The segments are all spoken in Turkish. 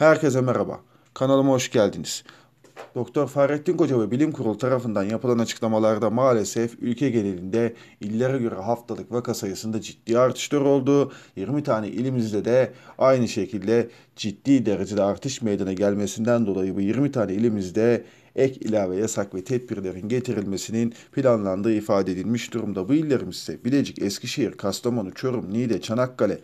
Herkese merhaba. Kanalıma hoş geldiniz. Doktor Fahrettin Koca ve Bilim Kurulu tarafından yapılan açıklamalarda maalesef ülke genelinde illere göre haftalık vaka sayısında ciddi artışlar oldu. 20 tane ilimizde de aynı şekilde ciddi derecede artış meydana gelmesinden dolayı bu 20 tane ilimizde ek ilave yasak ve tedbirlerin getirilmesinin planlandığı ifade edilmiş durumda. Bu illerimiz ise Bilecik, Eskişehir, Kastamonu, Çorum, Niğde, Çanakkale,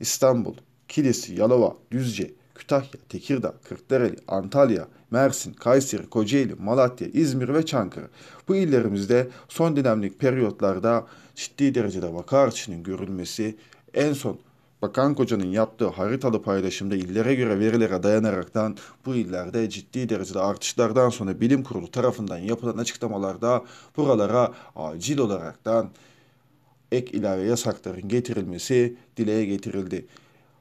İstanbul, Kilis, Yalova, Düzce, Kütahya, Tekirdağ, Kırklareli, Antalya, Mersin, Kayseri, Kocaeli, Malatya, İzmir ve Çankırı. Bu illerimizde son dönemlik periyotlarda ciddi derecede vaka artışının görülmesi en son Bakan Koca'nın yaptığı haritalı paylaşımda illere göre verilere dayanaraktan bu illerde ciddi derecede artışlardan sonra bilim kurulu tarafından yapılan açıklamalarda buralara acil olaraktan ek ilave yasakların getirilmesi dileye getirildi.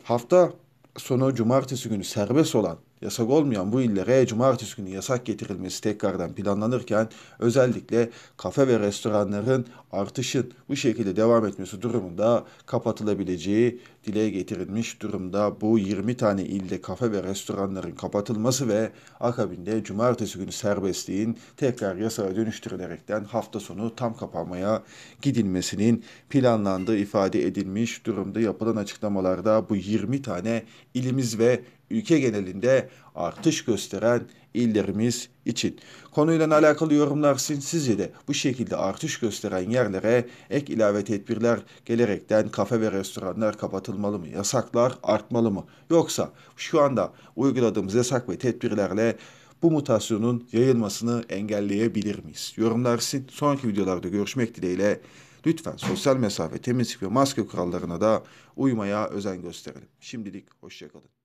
Hafta sonu cumartesi günü serbest olan yasak olmayan bu illere cumartesi günü yasak getirilmesi tekrardan planlanırken özellikle kafe ve restoranların artışın bu şekilde devam etmesi durumunda kapatılabileceği dile getirilmiş durumda. Bu 20 tane ilde kafe ve restoranların kapatılması ve akabinde cumartesi günü serbestliğin tekrar yasaya dönüştürülerekten hafta sonu tam kapanmaya gidilmesinin planlandığı ifade edilmiş durumda. Yapılan açıklamalarda bu 20 tane ilimiz ve ülke genelinde artış gösteren illerimiz için. Konuyla alakalı yorumlar sizce de bu şekilde artış gösteren yerlere ek ilave tedbirler gelerekten kafe ve restoranlar kapatılmalı mı? Yasaklar artmalı mı? Yoksa şu anda uyguladığımız yasak ve tedbirlerle bu mutasyonun yayılmasını engelleyebilir miyiz? Yorumlar sizin. Sonraki videolarda görüşmek dileğiyle lütfen sosyal mesafe, temizlik ve maske kurallarına da uymaya özen gösterelim. Şimdilik hoşçakalın.